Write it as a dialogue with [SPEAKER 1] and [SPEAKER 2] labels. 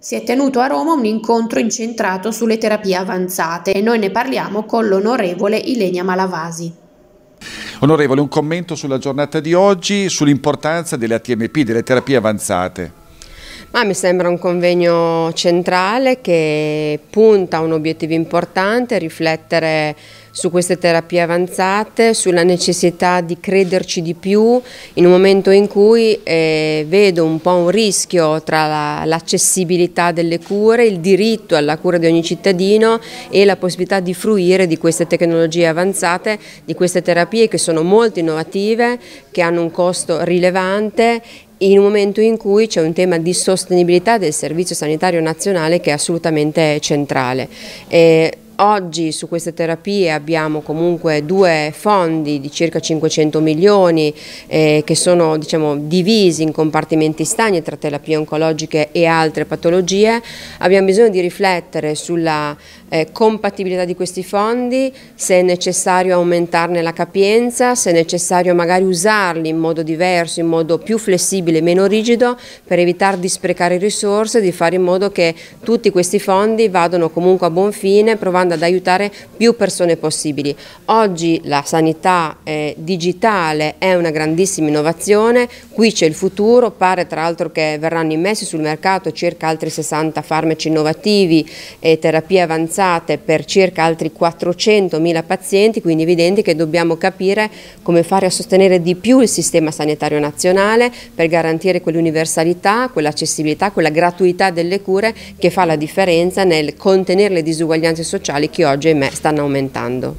[SPEAKER 1] Si è tenuto a Roma un incontro incentrato sulle terapie avanzate e noi ne parliamo con l'onorevole Ilenia Malavasi.
[SPEAKER 2] Onorevole, un commento sulla giornata di oggi, sull'importanza delle ATMP, delle terapie avanzate.
[SPEAKER 3] Ma mi sembra un convegno centrale che punta a un obiettivo importante, riflettere su queste terapie avanzate, sulla necessità di crederci di più in un momento in cui eh, vedo un po' un rischio tra l'accessibilità la, delle cure, il diritto alla cura di ogni cittadino e la possibilità di fruire di queste tecnologie avanzate, di queste terapie che sono molto innovative, che hanno un costo rilevante in un momento in cui c'è un tema di sostenibilità del Servizio Sanitario Nazionale che è assolutamente centrale. E eh, Oggi su queste terapie abbiamo comunque due fondi di circa 500 milioni eh, che sono diciamo, divisi in compartimenti stagni tra terapie oncologiche e altre patologie. Abbiamo bisogno di riflettere sulla eh, compatibilità di questi fondi, se è necessario aumentarne la capienza, se è necessario magari usarli in modo diverso, in modo più flessibile, meno rigido, per evitare di sprecare risorse, di fare in modo che tutti questi fondi vadano comunque a buon fine, provando andando ad aiutare più persone possibili. Oggi la sanità eh, digitale è una grandissima innovazione, qui c'è il futuro, pare tra l'altro che verranno immessi sul mercato circa altri 60 farmaci innovativi e terapie avanzate per circa altri 400.000 pazienti, quindi è evidente che dobbiamo capire come fare a sostenere di più il sistema sanitario nazionale per garantire quell'universalità, quell'accessibilità, quella gratuità delle cure che fa la differenza nel contenere le disuguaglianze sociali sociali che oggi ahimè stanno
[SPEAKER 2] aumentando.